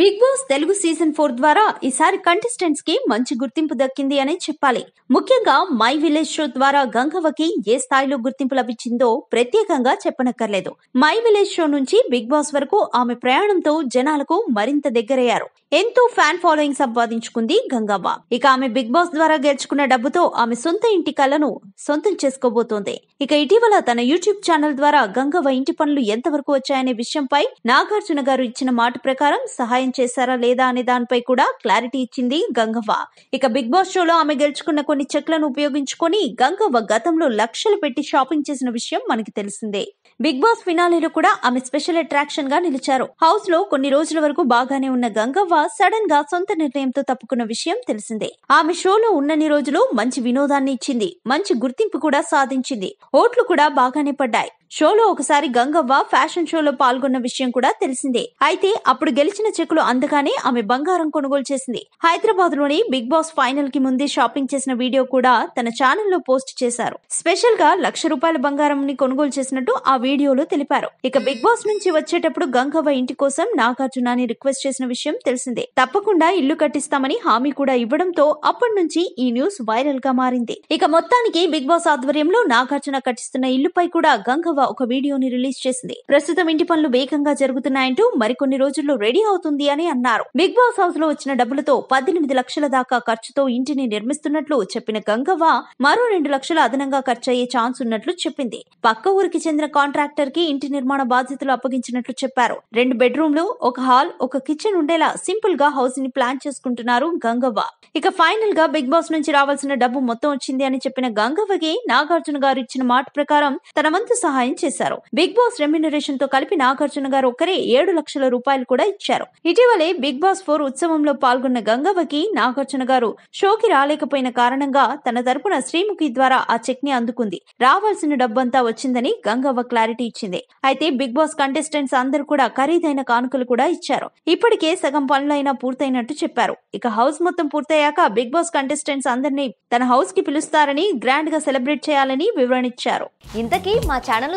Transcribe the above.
big boss Telugu season four ద్వారా ఈసారి contestants కి మంచి గుర్తింపు దక్కింది అనే చెప్పాలి ముఖ్యంగా మై విలేజ్ షో ద్వారా గంగవ్వకి ఏ స్థాయిలో గుర్తింపు లభించిందో ప్రత్యేకంగా చెప్పనక్కర్లేదు మై విలేజ్ షో నుంచి బిగ్ బాస్ వరకు ఆమె ప్రయాణంతో జనాలకు మరింత దగ్గరయ్యారు ఎంతో ఫ్యాన్ ఫాలోయింగ్ సంపాదించుకుంది గంగవ్వ ఇక ఆమె బిగ్ బాస్ ద్వారా గెలుచుకున్న డబ్బుతో ఆమె సొంత ఇంటి కలను సొంతం చేసుకోబోతోంది ఇక ఇటీవల తన యూట్యూబ్ ఛానల్ ద్వారా గంగవ్వ ఇంటి పనులు ఎంతవరకు వచ్చాయనే విషయంపై నాగార్జున గారు ఇచ్చిన మాట ప్రకారం సహాయం సాయం చేశారా లేదా అనే దానిపై కూడా క్లారిటీ ఇచ్చింది గంగవ్వ ఇక బిగ్ బాస్ షోలో ఆమె గెలుచుకున్న కొన్ని చెక్లను ఉపయోగించుకొని గంగవ్వ గతంలో లక్షలు పెట్టి షాపింగ్ చేసిన విషయం మనకి తెలిసిందే బిగ్ బాస్ ఫినాలీలో కూడా ఆమె స్పెషల్ అట్రాక్షన్ గా నిలిచారు హౌస్ లో కొన్ని రోజుల వరకు బాగానే ఉన్న గంగవ్వ సడన్ గా సొంత నిర్ణయంతో తప్పుకున్న విషయం తెలిసిందే ఆమె షోలో ఉన్నన్ని రోజులు మంచి వినోదాన్ని ఇచ్చింది మంచి గుర్తింపు కూడా సాధించింది ఓట్లు కూడా బాగానే పడ్డాయి షోలో ఒకసారి గంగవ్వ ఫ్యాషన్ షోలో పాల్గొన్న విషయం కూడా తెలిసిందే అయితే అప్పుడు గెలిచిన చెక్కులు అందగానే ఆమె బంగారం కొనుగోలు చేసింది హైదరాబాద్ లోని బిగ్ బాస్ ఫైనల్ కి ముందే షాపింగ్ చేసిన వీడియో కూడా తన ఛానల్ లో పోస్ట్ చేశారు స్పెషల్ గా లక్ష రూపాయల బంగారం ని కొనుగోలు చేసినట్టు ఆ వీడియోలో తెలిపారు ఇక బిగ్ బాస్ నుంచి వచ్చేటప్పుడు గంగవ్వ ఇంటి కోసం నాగార్జునాని రిక్వెస్ట్ చేసిన విషయం తెలిసిందే తప్పకుండా ఇల్లు కట్టిస్తామని హామీ కూడా ఇవ్వడంతో అప్పటి నుంచి ఈ న్యూస్ వైరల్ గా మారింది ఇక మొత్తానికి బిగ్ బాస్ ఆధ్వర్యంలో నాగార్జున కట్టిస్తున్న ఇల్లుపై కూడా గంగవ్వ శోభ ఒక వీడియోని రిలీజ్ చేసింది ప్రస్తుతం ఇంటి పనులు వేగంగా జరుగుతున్నాయంటూ మరికొన్ని రోజుల్లో రెడీ అవుతుంది అని అన్నారు బిగ్ బాస్ హౌస్ లో వచ్చిన డబ్బులతో పద్దెనిమిది లక్షల దాకా ఖర్చుతో ఇంటిని నిర్మిస్తున్నట్లు చెప్పిన గంగవ్వ మరో రెండు లక్షల అదనంగా ఖర్చు అయ్యే ఛాన్స్ ఉన్నట్లు చెప్పింది పక్క ఊరికి చెందిన కాంట్రాక్టర్ కి ఇంటి నిర్మాణ బాధ్యతలు అప్పగించినట్లు చెప్పారు రెండు బెడ్రూమ్లు ఒక హాల్ ఒక కిచెన్ ఉండేలా సింపుల్ గా హౌస్ ని ప్లాన్ చేసుకుంటున్నారు గంగవ్వ ఇక ఫైనల్ గా బిగ్ బాస్ నుంచి రావాల్సిన డబ్బు మొత్తం వచ్చింది అని చెప్పిన గంగవ్వకి నాగార్జున గారు ఇచ్చిన మాట ప్రకారం తన వంతు సహాయం చేశారు బిగ్ బాస్ రెమ్యునరేషన్ తో కలిపి నాగార్జున గారు ఒక్కరే ఏడు లక్షల రూపాయలు కూడా ఇచ్చారు ఇటీవలే బిగ్ బాస్ ఫోర్ ఉత్సవంలో పాల్గొన్న గంగవ్వకి నాగార్జున గారు షోకి రాలేకపోయిన కారణంగా తన తరపున శ్రీముఖి ద్వారా ఆ చెక్ ని అందుకుంది రావాల్సిన డబ్బంతా వచ్చిందని గంగవ్వ క్లారిటీ ఇచ్చింది అయితే బిగ్ బాస్ కంటెస్టెంట్స్ అందరూ కూడా ఖరీదైన కానుకలు కూడా ఇచ్చారు ఇప్పటికే సగం పనులైనా పూర్తయినట్టు చెప్పారు ఇక హౌస్ మొత్తం పూర్తయ్యాక బిగ్ బాస్ కంటెస్టెంట్స్ అందరినీ తన హౌస్ కి పిలుస్తారని గ్రాండ్ గా సెలబ్రేట్ చేయాలని వివరణ ఇచ్చారు ఇంతకీ మా ఛానల్